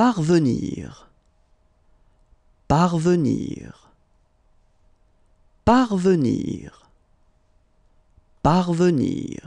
Parvenir. Parvenir. Parvenir. Parvenir.